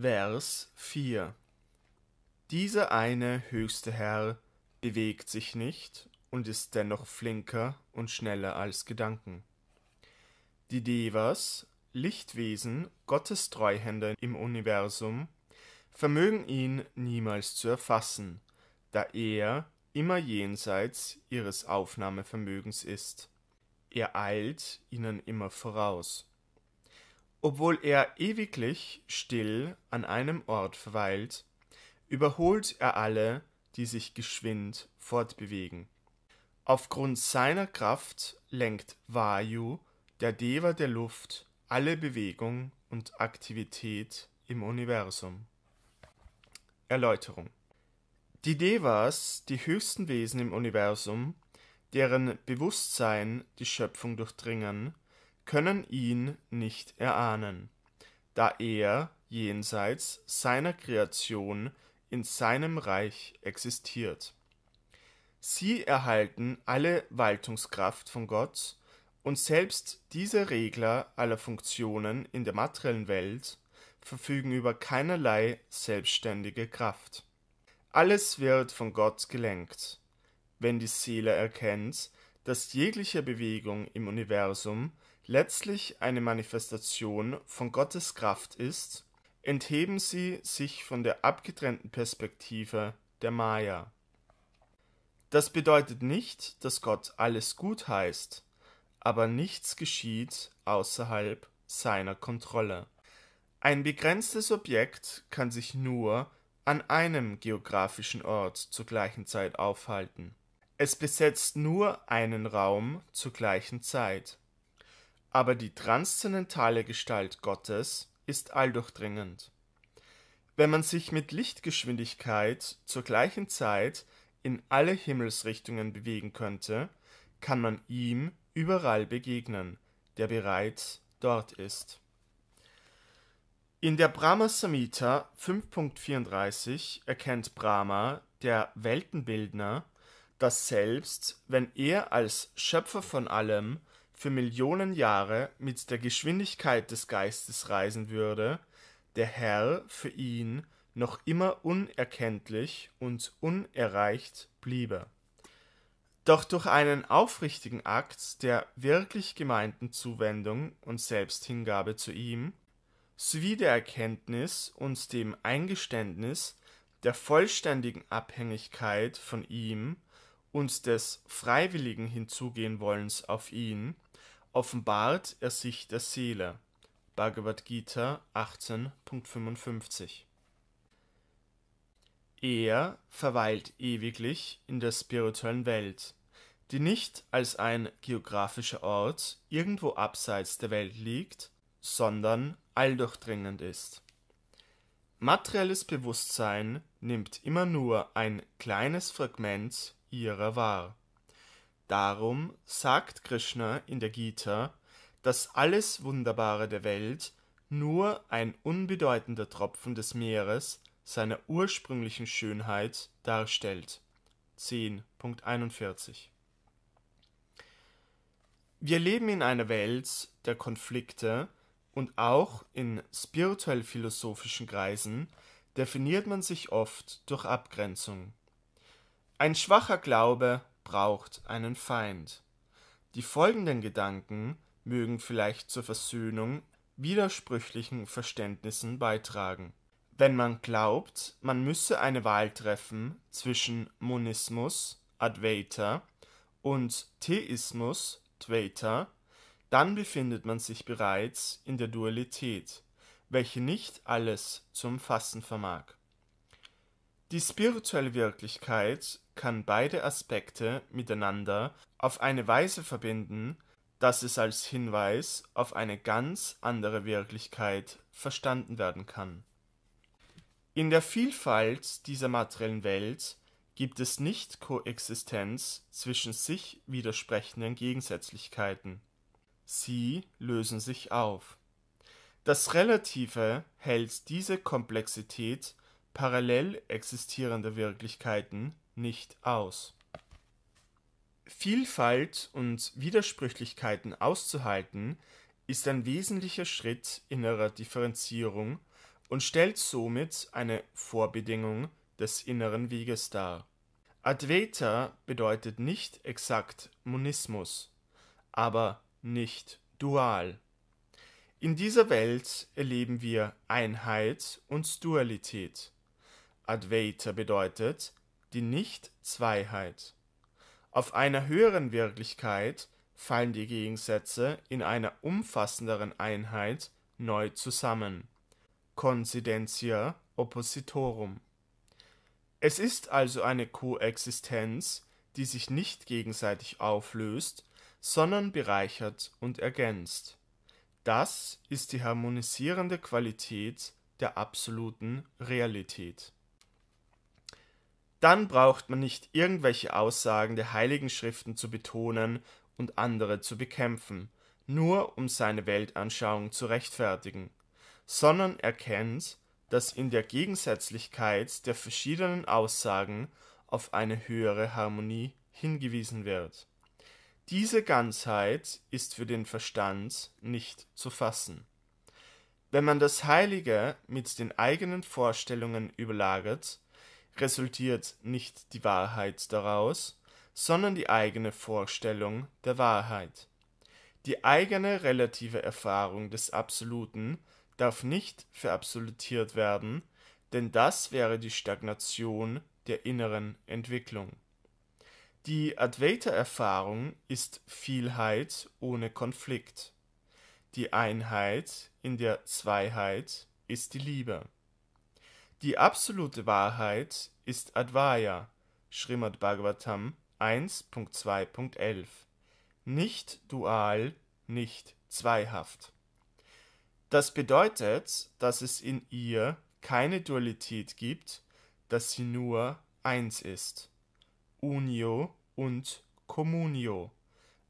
Vers 4 Dieser eine höchste Herr bewegt sich nicht und ist dennoch flinker und schneller als Gedanken. Die Devas, Lichtwesen, Gottestreuhänder im Universum, vermögen ihn niemals zu erfassen, da er immer jenseits ihres Aufnahmevermögens ist. Er eilt ihnen immer voraus. Obwohl er ewiglich still an einem Ort verweilt, überholt er alle, die sich geschwind fortbewegen. Aufgrund seiner Kraft lenkt Vayu, der Deva der Luft, alle Bewegung und Aktivität im Universum. Erläuterung Die Devas, die höchsten Wesen im Universum, deren Bewusstsein die Schöpfung durchdringen, können ihn nicht erahnen, da er jenseits seiner Kreation in seinem Reich existiert. Sie erhalten alle Waltungskraft von Gott, und selbst diese Regler aller Funktionen in der materiellen Welt verfügen über keinerlei selbstständige Kraft. Alles wird von Gott gelenkt. Wenn die Seele erkennt, dass jegliche Bewegung im Universum letztlich eine Manifestation von Gottes Kraft ist, entheben sie sich von der abgetrennten Perspektive der Maya. Das bedeutet nicht, dass Gott alles gut heißt, aber nichts geschieht außerhalb seiner Kontrolle. Ein begrenztes Objekt kann sich nur an einem geografischen Ort zur gleichen Zeit aufhalten. Es besetzt nur einen Raum zur gleichen Zeit aber die transzendentale Gestalt Gottes ist alldurchdringend. Wenn man sich mit Lichtgeschwindigkeit zur gleichen Zeit in alle Himmelsrichtungen bewegen könnte, kann man ihm überall begegnen, der bereits dort ist. In der Brahma Samhita 5.34 erkennt Brahma, der Weltenbildner, dass selbst wenn er als Schöpfer von allem für Millionen Jahre mit der Geschwindigkeit des Geistes reisen würde, der Herr für ihn noch immer unerkenntlich und unerreicht bliebe. Doch durch einen aufrichtigen Akt der wirklich gemeinten Zuwendung und Selbsthingabe zu ihm, sowie der Erkenntnis und dem Eingeständnis der vollständigen Abhängigkeit von ihm und des freiwilligen Hinzugehen wollens auf ihn, offenbart er sich der Seele. Bhagavad Gita 18.55 Er verweilt ewiglich in der spirituellen Welt, die nicht als ein geografischer Ort irgendwo abseits der Welt liegt, sondern alldurchdringend ist. Materielles Bewusstsein nimmt immer nur ein kleines Fragment ihrer wahr. Darum sagt Krishna in der Gita, dass alles Wunderbare der Welt nur ein unbedeutender Tropfen des Meeres seiner ursprünglichen Schönheit darstellt. 10.41 Wir leben in einer Welt der Konflikte und auch in spirituell-philosophischen Kreisen definiert man sich oft durch Abgrenzung. Ein schwacher Glaube braucht einen Feind. Die folgenden Gedanken mögen vielleicht zur Versöhnung widersprüchlichen Verständnissen beitragen. Wenn man glaubt, man müsse eine Wahl treffen zwischen Monismus, Advaita, und Theismus, Dvaita, dann befindet man sich bereits in der Dualität, welche nicht alles zum Fassen vermag. Die spirituelle Wirklichkeit kann beide Aspekte miteinander auf eine Weise verbinden, dass es als Hinweis auf eine ganz andere Wirklichkeit verstanden werden kann. In der Vielfalt dieser materiellen Welt gibt es nicht Koexistenz zwischen sich widersprechenden Gegensätzlichkeiten. Sie lösen sich auf. Das Relative hält diese Komplexität parallel existierender Wirklichkeiten nicht aus. Vielfalt und Widersprüchlichkeiten auszuhalten, ist ein wesentlicher Schritt innerer Differenzierung und stellt somit eine Vorbedingung des inneren Weges dar. Advaita bedeutet nicht exakt Monismus, aber nicht dual. In dieser Welt erleben wir Einheit und Dualität. Advaita bedeutet die Nicht-Zweiheit. Auf einer höheren Wirklichkeit fallen die Gegensätze in einer umfassenderen Einheit neu zusammen (Considencia oppositorum). Es ist also eine Koexistenz, die sich nicht gegenseitig auflöst, sondern bereichert und ergänzt. Das ist die harmonisierende Qualität der absoluten Realität dann braucht man nicht irgendwelche Aussagen der Heiligen Schriften zu betonen und andere zu bekämpfen, nur um seine Weltanschauung zu rechtfertigen, sondern erkennt, dass in der Gegensätzlichkeit der verschiedenen Aussagen auf eine höhere Harmonie hingewiesen wird. Diese Ganzheit ist für den Verstand nicht zu fassen. Wenn man das Heilige mit den eigenen Vorstellungen überlagert, resultiert nicht die Wahrheit daraus, sondern die eigene Vorstellung der Wahrheit. Die eigene relative Erfahrung des Absoluten darf nicht verabsolutiert werden, denn das wäre die Stagnation der inneren Entwicklung. Die Advaita-Erfahrung ist Vielheit ohne Konflikt. Die Einheit in der Zweiheit ist die Liebe. Die absolute Wahrheit ist Advaya (Srimad Bhagavatam 1.2.11), nicht dual, nicht zweihaft. Das bedeutet, dass es in ihr keine Dualität gibt, dass sie nur eins ist. Unio und Communio,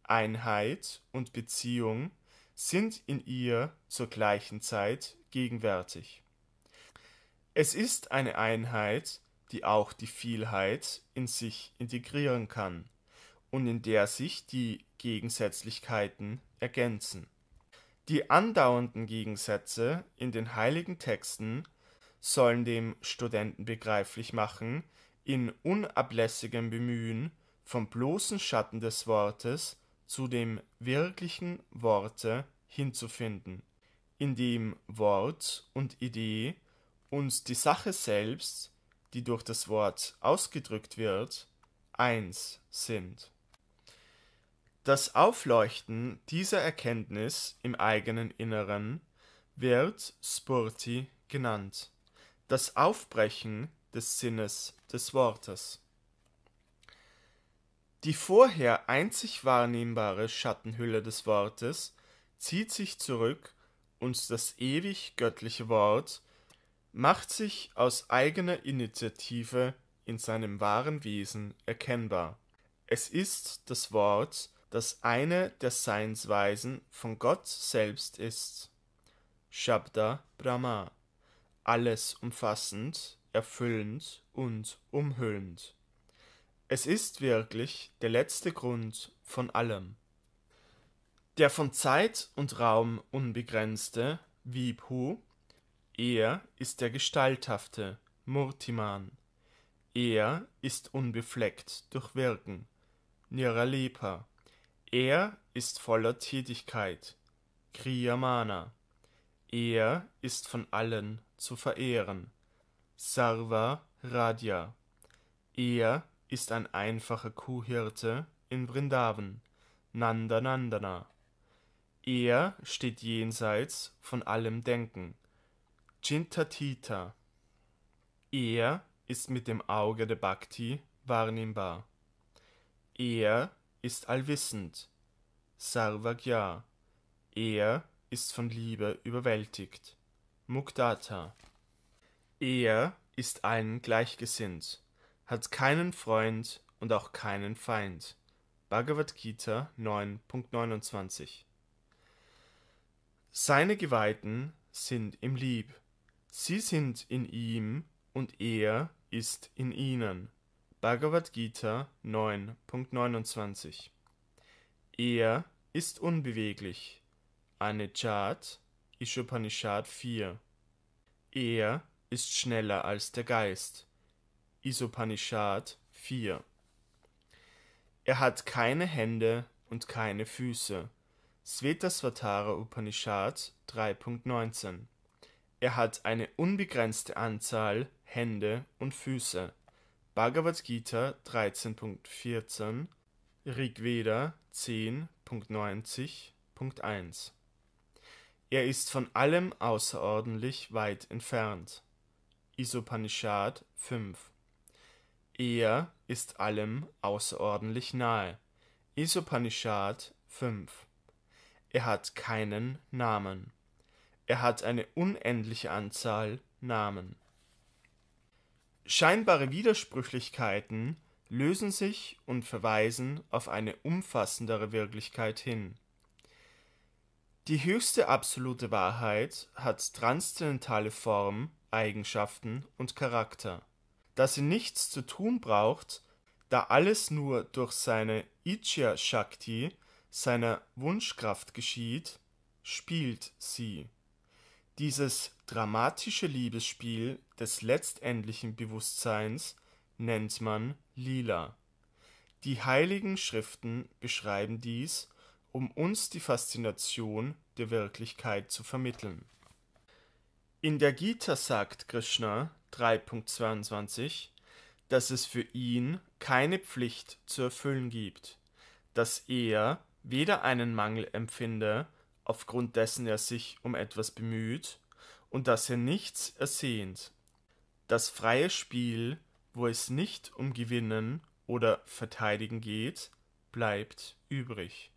Einheit und Beziehung sind in ihr zur gleichen Zeit gegenwärtig es ist eine Einheit, die auch die Vielheit in sich integrieren kann und in der sich die Gegensätzlichkeiten ergänzen. Die andauernden Gegensätze in den heiligen Texten sollen dem Studenten begreiflich machen, in unablässigem Bemühen vom bloßen Schatten des Wortes zu dem wirklichen Worte hinzufinden, in dem Wort und Idee und die Sache selbst, die durch das Wort ausgedrückt wird, eins sind. Das Aufleuchten dieser Erkenntnis im eigenen Inneren wird Spurti genannt, das Aufbrechen des Sinnes des Wortes. Die vorher einzig wahrnehmbare Schattenhülle des Wortes zieht sich zurück und das ewig göttliche Wort macht sich aus eigener Initiative in seinem wahren Wesen erkennbar. Es ist das Wort, das eine der Seinsweisen von Gott selbst ist. Shabda Brahma, alles umfassend, erfüllend und umhüllend. Es ist wirklich der letzte Grund von allem. Der von Zeit und Raum unbegrenzte Vipu er ist der Gestalthafte, Murtiman. Er ist unbefleckt durch Wirken, Niralepa. Er ist voller Tätigkeit, Kriyamana. Er ist von allen zu verehren, Sarva Radya. Er ist ein einfacher Kuhhirte in Vrindavan, Nandanandana. Er steht jenseits von allem Denken, Chintatita. Er ist mit dem Auge der Bhakti wahrnehmbar. Er ist allwissend. Sarvagya. Er ist von Liebe überwältigt. Mukdata. Er ist allen gleichgesinnt, hat keinen Freund und auch keinen Feind. Bhagavad Gita 9.29 Seine Geweihten sind im Lieb. Sie sind in ihm und er ist in ihnen. Bhagavad Gita 9.29 Er ist unbeweglich. Anechat, Ishopanishad 4 Er ist schneller als der Geist. Isopanishad 4 Er hat keine Hände und keine Füße. Svetasvatara Upanishad 3.19 er hat eine unbegrenzte Anzahl Hände und Füße. Bhagavad Gita 13.14, Rigveda 10.90.1 Er ist von allem außerordentlich weit entfernt. Isopanishad 5 Er ist allem außerordentlich nahe. Isopanishad 5 Er hat keinen Namen er hat eine unendliche Anzahl Namen. Scheinbare Widersprüchlichkeiten lösen sich und verweisen auf eine umfassendere Wirklichkeit hin. Die höchste absolute Wahrheit hat transzendentale Form, Eigenschaften und Charakter, da sie nichts zu tun braucht, da alles nur durch seine Ichya Shakti, seiner Wunschkraft geschieht, spielt sie. Dieses dramatische Liebesspiel des letztendlichen Bewusstseins nennt man Lila. Die heiligen Schriften beschreiben dies, um uns die Faszination der Wirklichkeit zu vermitteln. In der Gita sagt Krishna 3.22, dass es für ihn keine Pflicht zu erfüllen gibt, dass er weder einen Mangel empfinde aufgrund dessen er sich um etwas bemüht und dass er nichts ersehnt. Das freie Spiel, wo es nicht um Gewinnen oder Verteidigen geht, bleibt übrig.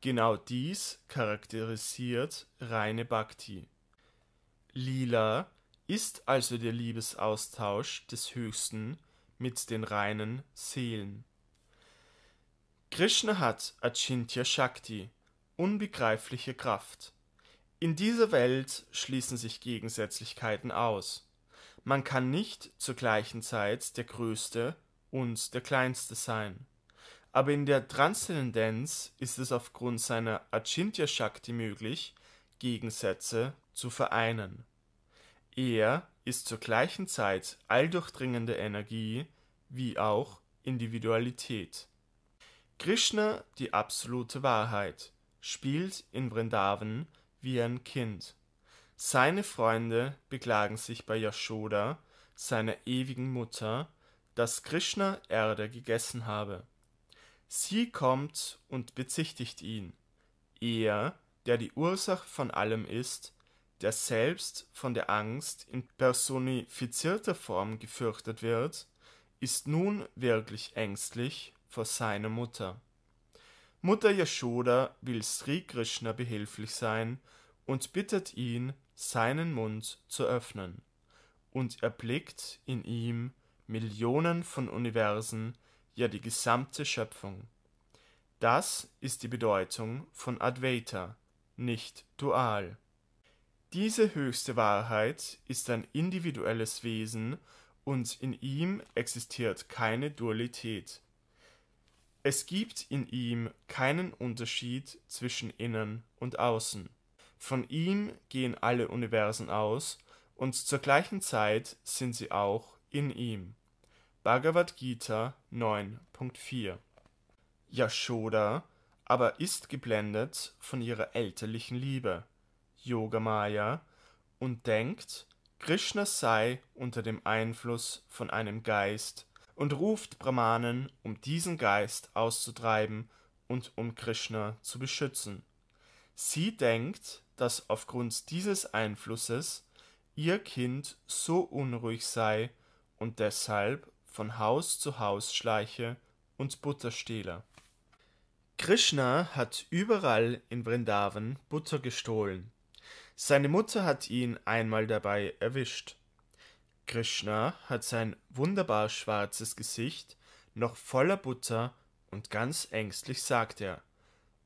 Genau dies charakterisiert reine Bhakti. Lila ist also der Liebesaustausch des Höchsten mit den reinen Seelen. Krishna hat Achintya Shakti, unbegreifliche Kraft. In dieser Welt schließen sich Gegensätzlichkeiten aus. Man kann nicht zur gleichen Zeit der Größte und der Kleinste sein. Aber in der Transzendenz ist es aufgrund seiner Achintya Shakti möglich, Gegensätze zu vereinen. Er ist zur gleichen Zeit alldurchdringende Energie wie auch Individualität. Krishna die absolute Wahrheit spielt in Vrindavan wie ein Kind. Seine Freunde beklagen sich bei Yashoda, seiner ewigen Mutter, dass Krishna Erde gegessen habe. Sie kommt und bezichtigt ihn. Er, der die Ursache von allem ist, der selbst von der Angst in personifizierter Form gefürchtet wird, ist nun wirklich ängstlich vor seiner Mutter. Mutter Yashoda will Sri Krishna behilflich sein und bittet ihn, seinen Mund zu öffnen, und erblickt in ihm Millionen von Universen, ja die gesamte Schöpfung. Das ist die Bedeutung von Advaita, nicht dual. Diese höchste Wahrheit ist ein individuelles Wesen und in ihm existiert keine Dualität es gibt in ihm keinen Unterschied zwischen Innen und Außen. Von ihm gehen alle Universen aus und zur gleichen Zeit sind sie auch in ihm. Bhagavad Gita 9.4 Yashoda aber ist geblendet von ihrer elterlichen Liebe, Yogamaya, und denkt, Krishna sei unter dem Einfluss von einem Geist, und ruft Brahmanen, um diesen Geist auszutreiben und um Krishna zu beschützen. Sie denkt, dass aufgrund dieses Einflusses ihr Kind so unruhig sei und deshalb von Haus zu Haus schleiche und Butter stehle. Krishna hat überall in Vrindavan Butter gestohlen. Seine Mutter hat ihn einmal dabei erwischt. Krishna hat sein wunderbar schwarzes Gesicht noch voller Butter, und ganz ängstlich sagt er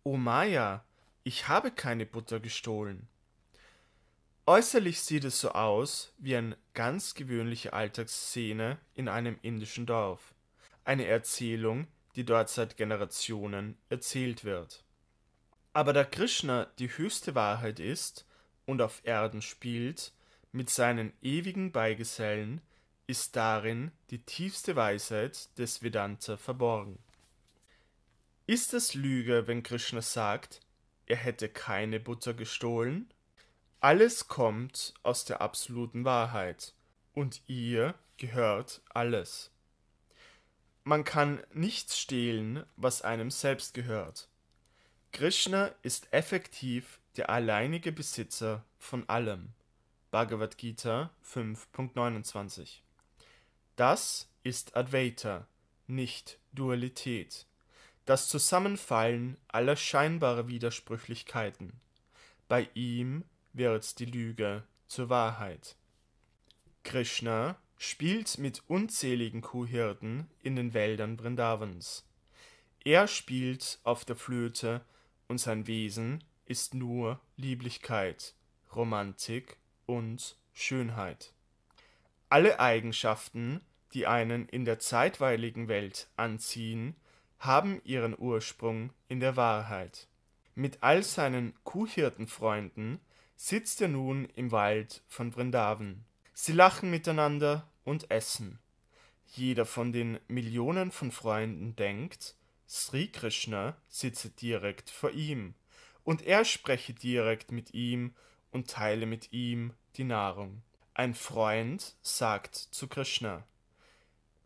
O Maya, ich habe keine Butter gestohlen. Äußerlich sieht es so aus wie eine ganz gewöhnliche Alltagsszene in einem indischen Dorf, eine Erzählung, die dort seit Generationen erzählt wird. Aber da Krishna die höchste Wahrheit ist und auf Erden spielt, mit seinen ewigen Beigesellen ist darin die tiefste Weisheit des Vedanta verborgen. Ist es Lüge, wenn Krishna sagt, er hätte keine Butter gestohlen? Alles kommt aus der absoluten Wahrheit und ihr gehört alles. Man kann nichts stehlen, was einem selbst gehört. Krishna ist effektiv der alleinige Besitzer von allem. Bhagavad Gita 5.29. Das ist Advaita, nicht Dualität, das Zusammenfallen aller scheinbaren Widersprüchlichkeiten. Bei ihm wird die Lüge zur Wahrheit. Krishna spielt mit unzähligen Kuhhirten in den Wäldern Brindavans. Er spielt auf der Flöte und sein Wesen ist nur Lieblichkeit, Romantik und Schönheit. Alle Eigenschaften, die einen in der zeitweiligen Welt anziehen, haben ihren Ursprung in der Wahrheit. Mit all seinen Kuhhirtenfreunden sitzt er nun im Wald von Vrindavan. Sie lachen miteinander und essen. Jeder von den Millionen von Freunden denkt, Sri Krishna sitze direkt vor ihm, und er spreche direkt mit ihm und teile mit ihm die Nahrung. Ein Freund sagt zu Krishna,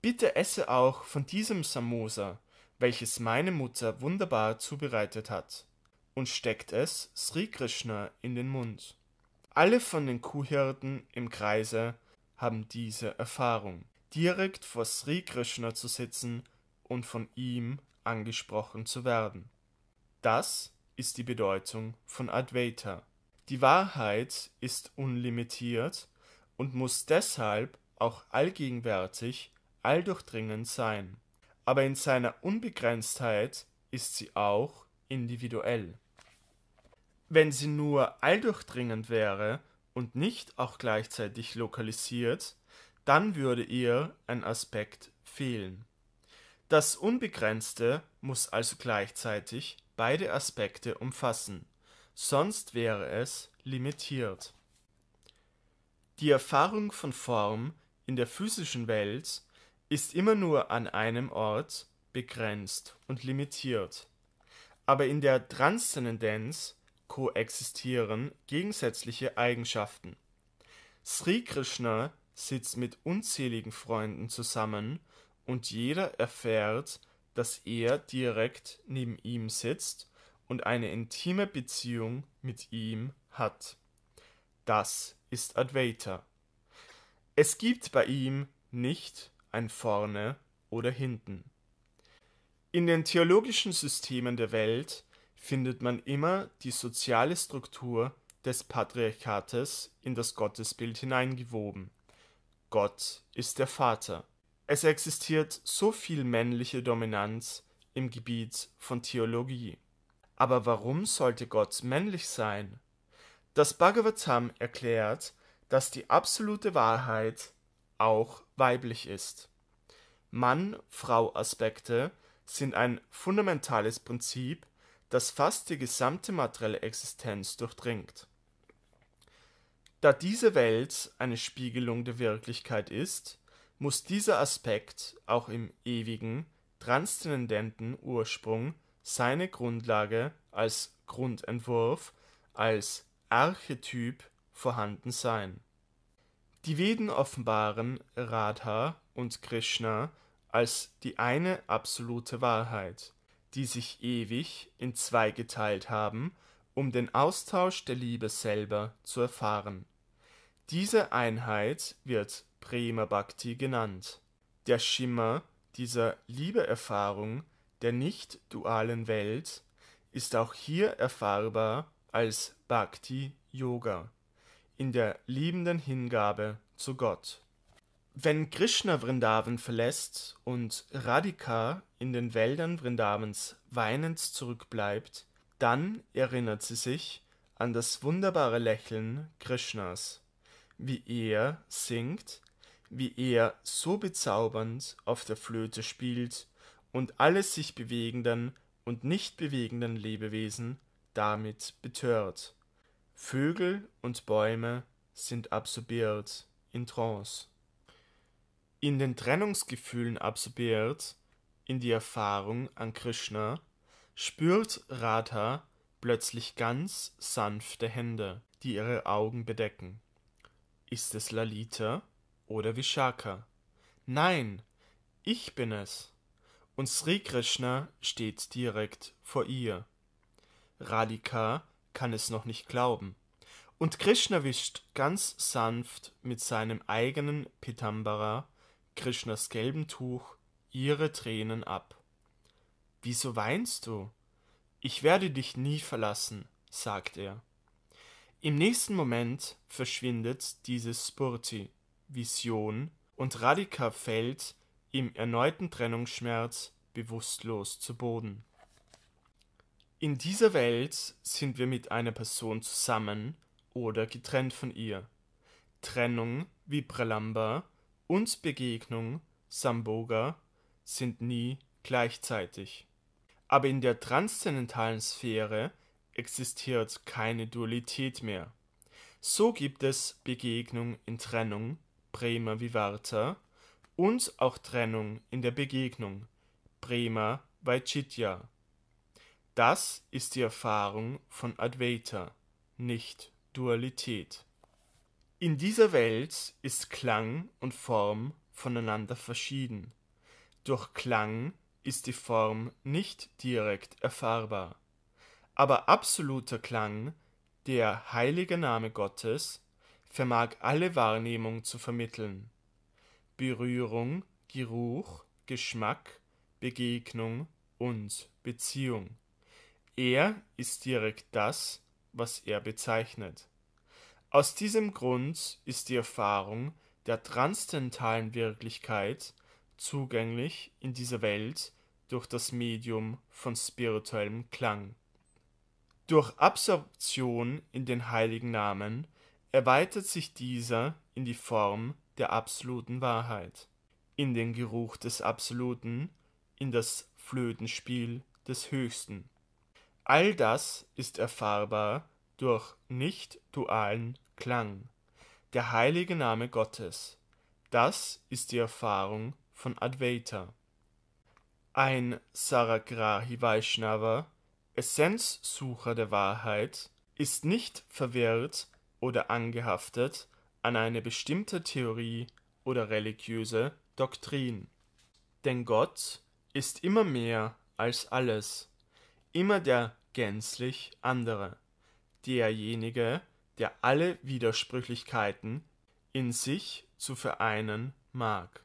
Bitte esse auch von diesem Samosa, welches meine Mutter wunderbar zubereitet hat, und steckt es Sri Krishna in den Mund. Alle von den Kuhhirten im Kreise haben diese Erfahrung, direkt vor Sri Krishna zu sitzen und von ihm angesprochen zu werden. Das ist die Bedeutung von Advaita. Die Wahrheit ist unlimitiert und muss deshalb auch allgegenwärtig, alldurchdringend sein. Aber in seiner Unbegrenztheit ist sie auch individuell. Wenn sie nur alldurchdringend wäre und nicht auch gleichzeitig lokalisiert, dann würde ihr ein Aspekt fehlen. Das Unbegrenzte muss also gleichzeitig beide Aspekte umfassen sonst wäre es limitiert. Die Erfahrung von Form in der physischen Welt ist immer nur an einem Ort begrenzt und limitiert, aber in der Transzendenz koexistieren gegensätzliche Eigenschaften. Sri Krishna sitzt mit unzähligen Freunden zusammen und jeder erfährt, dass er direkt neben ihm sitzt und eine intime Beziehung mit ihm hat. Das ist Advaita. Es gibt bei ihm nicht ein vorne oder hinten. In den theologischen Systemen der Welt findet man immer die soziale Struktur des Patriarchates in das Gottesbild hineingewoben. Gott ist der Vater. Es existiert so viel männliche Dominanz im Gebiet von Theologie. Aber warum sollte Gott männlich sein? Das Bhagavatam erklärt, dass die absolute Wahrheit auch weiblich ist. Mann-Frau-Aspekte sind ein fundamentales Prinzip, das fast die gesamte materielle Existenz durchdringt. Da diese Welt eine Spiegelung der Wirklichkeit ist, muss dieser Aspekt auch im ewigen, transzendenten Ursprung seine Grundlage als Grundentwurf, als Archetyp vorhanden sein. Die Veden offenbaren Radha und Krishna als die eine absolute Wahrheit, die sich ewig in zwei geteilt haben, um den Austausch der Liebe selber zu erfahren. Diese Einheit wird Prema Bhakti genannt. Der Schimmer dieser Liebeerfahrung der nicht-dualen Welt ist auch hier erfahrbar als Bhakti Yoga, in der liebenden Hingabe zu Gott. Wenn Krishna Vrindavan verlässt und Radhika in den Wäldern Vrindavans weinend zurückbleibt, dann erinnert sie sich an das wunderbare Lächeln Krishnas, wie er singt, wie er so bezaubernd auf der Flöte spielt und alle sich bewegenden und nicht bewegenden Lebewesen damit betört. Vögel und Bäume sind absorbiert in Trance. In den Trennungsgefühlen absorbiert, in die Erfahrung an Krishna, spürt Radha plötzlich ganz sanfte Hände, die ihre Augen bedecken. Ist es Lalita oder Vishaka? Nein, ich bin es und Sri Krishna steht direkt vor ihr. Radhika kann es noch nicht glauben. Und Krishna wischt ganz sanft mit seinem eigenen Pitambara, Krishnas gelben Tuch, ihre Tränen ab. Wieso weinst du? Ich werde dich nie verlassen, sagt er. Im nächsten Moment verschwindet diese Spurti, Vision, und Radhika fällt im erneuten Trennungsschmerz bewusstlos zu Boden. In dieser Welt sind wir mit einer Person zusammen oder getrennt von ihr. Trennung, wie Pralamba und Begegnung, Samboga, sind nie gleichzeitig. Aber in der transzendentalen Sphäre existiert keine Dualität mehr. So gibt es Begegnung in Trennung, Prema Vivarta, uns auch Trennung in der Begegnung. Prema Vaichitya. Das ist die Erfahrung von Advaita, nicht Dualität. In dieser Welt ist Klang und Form voneinander verschieden. Durch Klang ist die Form nicht direkt erfahrbar. Aber absoluter Klang, der heilige Name Gottes, vermag alle Wahrnehmung zu vermitteln. Berührung, Geruch, Geschmack, Begegnung und Beziehung. Er ist direkt das, was er bezeichnet. Aus diesem Grund ist die Erfahrung der transzendentalen Wirklichkeit zugänglich in dieser Welt durch das Medium von spirituellem Klang. Durch Absorption in den heiligen Namen erweitert sich dieser in die Form der absoluten Wahrheit, in den Geruch des Absoluten, in das Flötenspiel des Höchsten. All das ist erfahrbar durch nicht-dualen Klang, der heilige Name Gottes. Das ist die Erfahrung von Advaita. Ein Saragrahi Vaishnava, Essenzsucher der Wahrheit, ist nicht verwirrt oder angehaftet an eine bestimmte Theorie oder religiöse Doktrin. Denn Gott ist immer mehr als alles, immer der gänzlich andere, derjenige, der alle Widersprüchlichkeiten in sich zu vereinen mag.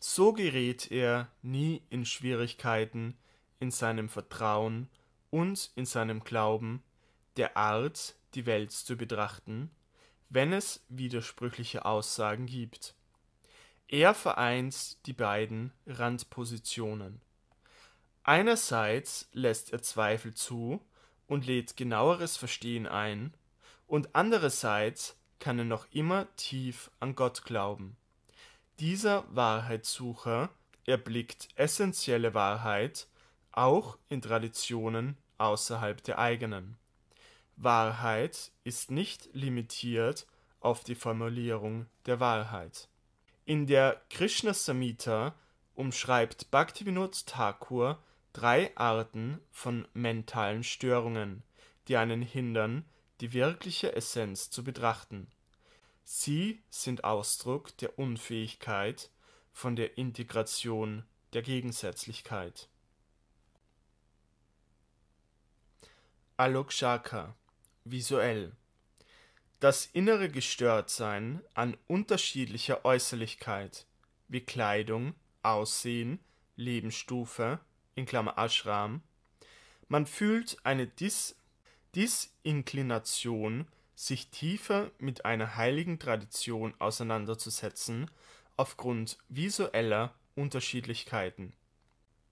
So gerät er nie in Schwierigkeiten in seinem Vertrauen und in seinem Glauben, der Art, die Welt zu betrachten wenn es widersprüchliche Aussagen gibt. Er vereint die beiden Randpositionen. Einerseits lässt er Zweifel zu und lädt genaueres Verstehen ein, und andererseits kann er noch immer tief an Gott glauben. Dieser Wahrheitssucher erblickt essentielle Wahrheit auch in Traditionen außerhalb der eigenen. Wahrheit ist nicht limitiert auf die Formulierung der Wahrheit. In der Krishna Samhita umschreibt Bhaktivinoda Thakur drei Arten von mentalen Störungen, die einen hindern, die wirkliche Essenz zu betrachten. Sie sind Ausdruck der Unfähigkeit von der Integration der Gegensätzlichkeit. Alokshaka visuell. Das innere Gestörtsein an unterschiedlicher Äußerlichkeit wie Kleidung, Aussehen, Lebensstufe (Ashram). Man fühlt eine Dis Disinklination, sich tiefer mit einer heiligen Tradition auseinanderzusetzen aufgrund visueller Unterschiedlichkeiten.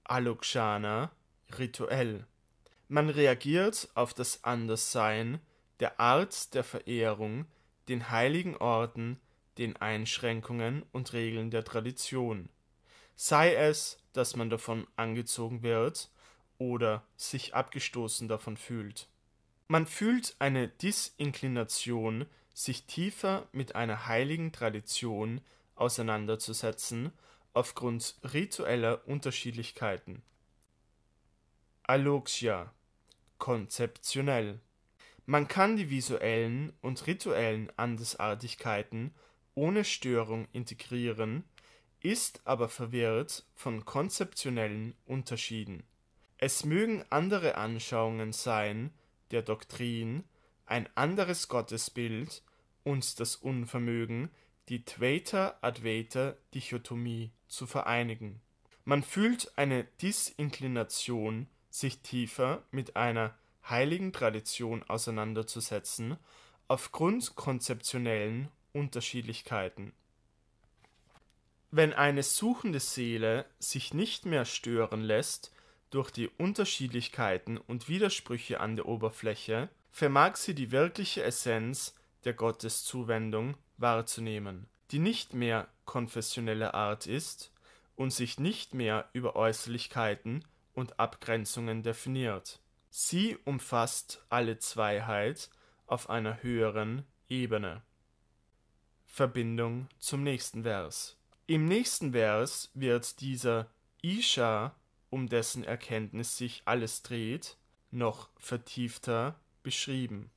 Alokshana rituell man reagiert auf das Anderssein der Art der Verehrung, den heiligen Orten, den Einschränkungen und Regeln der Tradition. Sei es, dass man davon angezogen wird oder sich abgestoßen davon fühlt. Man fühlt eine Disinklination, sich tiefer mit einer heiligen Tradition auseinanderzusetzen, aufgrund ritueller Unterschiedlichkeiten. Aloxia konzeptionell. Man kann die visuellen und rituellen Andersartigkeiten ohne Störung integrieren, ist aber verwirrt von konzeptionellen Unterschieden. Es mögen andere Anschauungen sein, der Doktrin, ein anderes Gottesbild und das Unvermögen, die Dvaita-Advaita-Dichotomie zu vereinigen. Man fühlt eine Disinklination sich tiefer mit einer heiligen Tradition auseinanderzusetzen, aufgrund konzeptionellen Unterschiedlichkeiten. Wenn eine suchende Seele sich nicht mehr stören lässt durch die Unterschiedlichkeiten und Widersprüche an der Oberfläche, vermag sie die wirkliche Essenz der Gotteszuwendung wahrzunehmen, die nicht mehr konfessionelle Art ist und sich nicht mehr über Äußerlichkeiten und Abgrenzungen definiert. Sie umfasst alle Zweiheit auf einer höheren Ebene. Verbindung zum nächsten Vers. Im nächsten Vers wird dieser Isha, um dessen Erkenntnis sich alles dreht, noch vertiefter beschrieben.